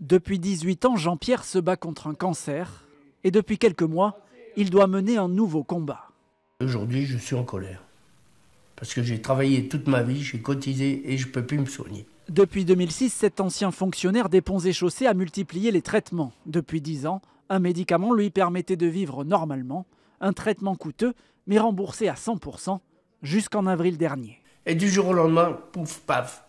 Depuis 18 ans, Jean-Pierre se bat contre un cancer et depuis quelques mois, il doit mener un nouveau combat. Aujourd'hui, je suis en colère parce que j'ai travaillé toute ma vie, j'ai cotisé et je ne peux plus me soigner. Depuis 2006, cet ancien fonctionnaire des ponts et chaussées a multiplié les traitements. Depuis 10 ans, un médicament lui permettait de vivre normalement, un traitement coûteux mais remboursé à 100% jusqu'en avril dernier. Et du jour au lendemain, pouf, paf,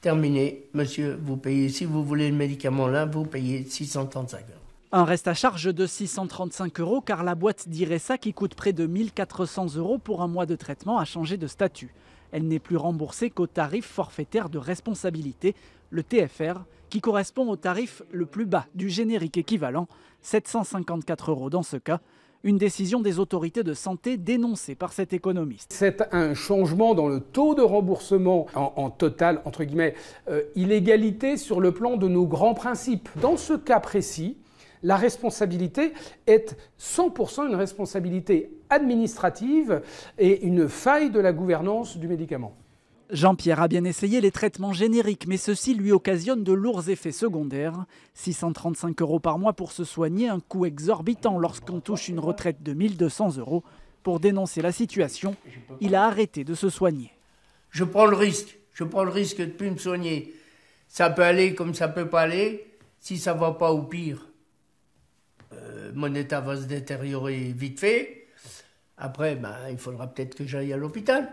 terminé, monsieur, vous payez, si vous voulez le médicament là, vous payez 635 euros. Un reste à charge de 635 euros car la boîte d'Iressa qui coûte près de 1400 euros pour un mois de traitement a changé de statut. Elle n'est plus remboursée qu'au tarif forfaitaire de responsabilité, le TFR, qui correspond au tarif le plus bas du générique équivalent, 754 euros dans ce cas. Une décision des autorités de santé dénoncée par cet économiste. C'est un changement dans le taux de remboursement en, total, entre guillemets, euh, illégalité sur le plan de nos grands principes. Dans ce cas précis, la responsabilité est 100% une responsabilité administrative et une faille de la gouvernance du médicament. Jean-Pierre a bien essayé les traitements génériques, mais ceux-ci lui occasionnent de lourds effets secondaires. 635 euros par mois pour se soigner, un coût exorbitant lorsqu'on touche une retraite de 1200 euros. Pour dénoncer la situation, il a arrêté de se soigner. Je prends le risque, je prends le risque de ne plus me soigner. Ça peut aller comme ça peut pas aller, si ça va pas au pire. Euh, mon état va se détériorer vite fait. Après, ben, il faudra peut-être que j'aille à l'hôpital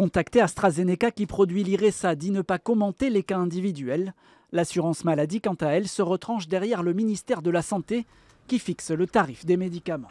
contacté AstraZeneca qui produit l'IRESA dit ne pas commenter les cas individuels. L'assurance maladie, quant à elle, se retranche derrière le ministère de la Santé qui fixe le tarif des médicaments.